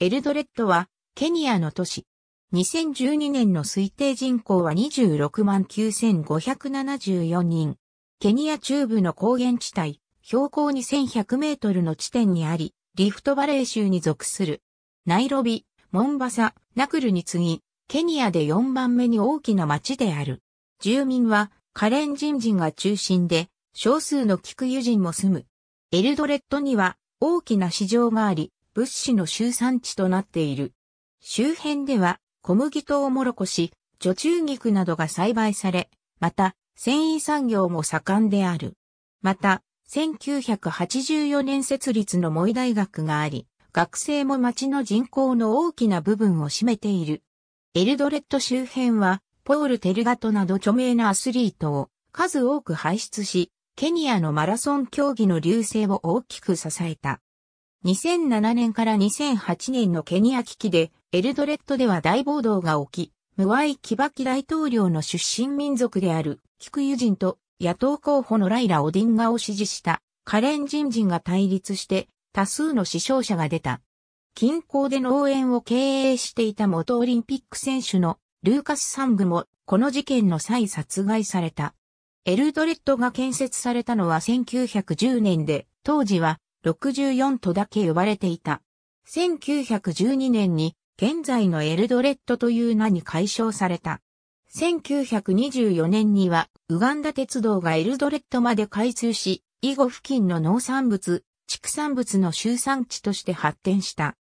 エルドレットは、ケニアの都市。2012年の推定人口は26万9574人。ケニア中部の高原地帯、標高2100メートルの地点にあり、リフトバレー州に属する。ナイロビ、モンバサ、ナクルに次ぎ、ケニアで4番目に大きな町である。住民は、カレン人人が中心で、少数のキクユ人も住む。エルドレットには大きな市場があり、物資の集産地となっている。周辺では小麦とおもろこし、女中菊などが栽培され、また繊維産業も盛んである。また、1984年設立の萌大学があり、学生も町の人口の大きな部分を占めている。エルドレット周辺は、ポール・テルガトなど著名なアスリートを数多く輩出し、ケニアのマラソン競技の流星を大きく支えた。2007年から2008年のケニア危機で、エルドレッドでは大暴動が起き、ムワイ・キバキ大統領の出身民族である、キクユ人と野党候補のライラ・オディンガを支持したカレン人人が対立して多数の死傷者が出た。近郊で農園を経営していた元オリンピック選手のルーカス・サングもこの事件の際殺害された。エルドレッドが建設されたのは1910年で、当時は64とだけ呼ばれていた。1912年に現在のエルドレッドという名に解消された。1924年にはウガンダ鉄道がエルドレッドまで開通し、以後付近の農産物、畜産物の集産地として発展した。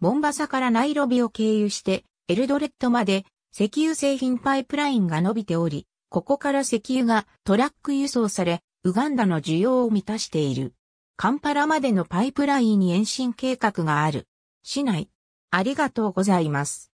モンバサからナイロビを経由してエルドレッドまで石油製品パイプラインが伸びており、ここから石油がトラック輸送され、ウガンダの需要を満たしている。カンパラまでのパイプラインに延伸計画がある。市内。ありがとうございます。